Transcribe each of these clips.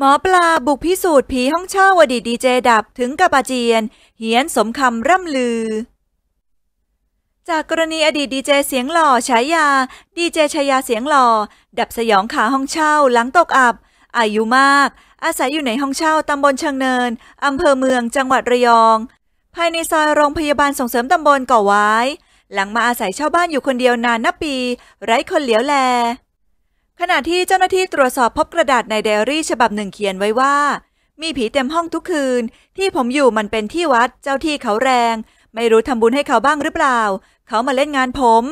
หมอปลาบุกพิสูจน์ผีห้องเช่าอดีตดีเจดับถึงกับอาเจียนเฮียนสมคำร่ำลือ จากกรณีอดีตดีเจเสียงหล่อฉายา ดีเจชายาเสียงหล่อ ดับสยองขาห้องเช่าหลังตกอับ อายุมาก อาศัยอยู่ในห้องเช่าตำบลเชิงเนินอำเภอเมืองจังหวัดระยอง ภายในซอยโรงพยาบาลส่งเสริมตำบลก่อไว้ หลังมาอาศัยเช่าบ้านอยู่คนเดียวนานนับปี ไร้คนเหลียวแลขณะที่เจ้าหน้าที่ตรวจสอบพบกระดาษในไดอารี่ฉบับหนึ่งเขียนไว้ว่า มีผีเต็มห้องทุกคืน ที่ผมอยู่มันเป็นที่วัดเจ้าที่เขาแรง ไม่รู้ทำบุญให้เขาบ้างหรือเปล่า เขามาเล่นงานผม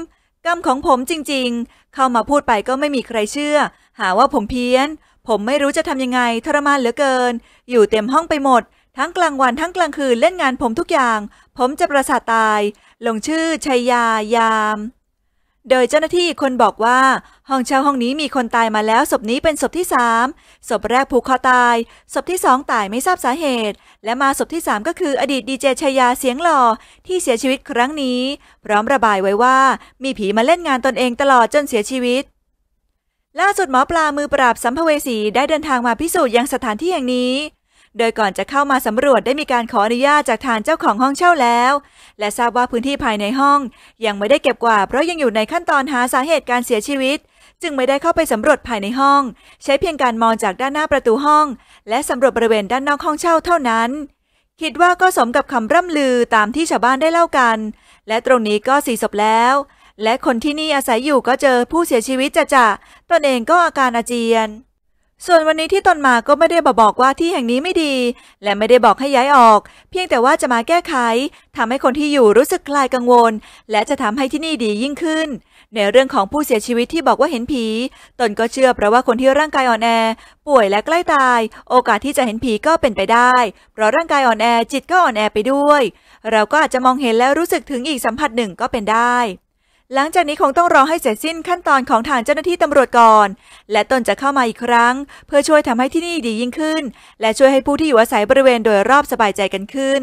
กรรมของผมจริงๆ เข้ามาพูดไปก็ไม่มีใครเชื่อ หาว่าผมเพี้ยน ผมไม่รู้จะทำยังไงทรมานเหลือเกิน อยู่เต็มห้องไปหมดทั้งกลางวันทั้งกลางคืนเล่นงานผมทุกอย่าง ผมจะประสาทตาย ลงชื่อชัยยายามโดยเจ้าหน้าที่คนบอกว่า ห้องเช่าห้องนี้มีคนตายมาแล้วศพนี้เป็นศพที่สามศพแรกผูกคอตาย ศพที่สองตายไม่ทราบสาเหตุ และมาศพที่สามก็คืออดีตดีเจชยาเสียงหล่อที่เสียชีวิตครั้งนี้ พร้อมระบายไว้ว่า มีผีมาเล่นงานตนเองตลอดจนเสียชีวิต ล่าสุดหมอปลามือปราบสัมภเวสีได้เดินทางมาพิสูจน์ยังสถานที่แห่งนี้โดยก่อนจะเข้ามาสำรวจได้มีการขออนุญาตจากทางเจ้าของห้องเช่าแล้ว และทราบว่าพื้นที่ภายในห้อง ยังไม่ได้เก็บกวาดเพราะยังอยู่ในขั้นตอนหาสาเหตุการเสียชีวิต จึงไม่ได้เข้าไปสำรวจภายในห้อง ใช้เพียงการมองจากด้านหน้าประตูห้อง และสำรวจบริเวณด้านนอกห้องเช่าเท่านั้น คิดว่าก็สมกับคำร่ำลือตามที่ชาวบ้านได้เล่ากัน และตรงนี้ก็สี่ศพแล้ว และคนที่นี่อาศัยอยู่ก็เจอผู้เสียชีวิตจะจะตนเองก็อาการอาเจียนส่วนวันนี้ที่ตนมาก็ไม่ได้บอบอกว่าที่แห่งนี้ไม่ดี และไม่ได้บอกให้ย้ายออกเพียงแต่ว่าจะมาแก้ไข ทำให้คนที่อยู่รู้สึกคลายกังวล และจะทำให้ที่นี่ดียิ่งขึ้น ในเรื่องของผู้เสียชีวิตที่บอกว่าเห็นผี ตนก็เชื่อเพราะว่าคนที่ร่างกายอ่อนแอป่วยและใกล้ตาย โอกาสที่จะเห็นผีก็เป็นไปได้ เพราะร่างกายอ่อนแอจิตก็อ่อนแอไปด้วย เราก็อาจจะมองเห็นแล้วรู้สึกถึงอีกสัมผัสหนึ่งก็เป็นได้หลังจากนี้คงต้องรอให้เสร็จสิ้นขั้นตอนของทางเจ้าหน้าที่ตำรวจก่อน และตนจะเข้ามาอีกครั้ง เพื่อช่วยทำให้ที่นี่ดียิ่งขึ้น และช่วยให้ผู้ที่อยู่อาศัยบริเวณโดยรอบสบายใจกันขึ้น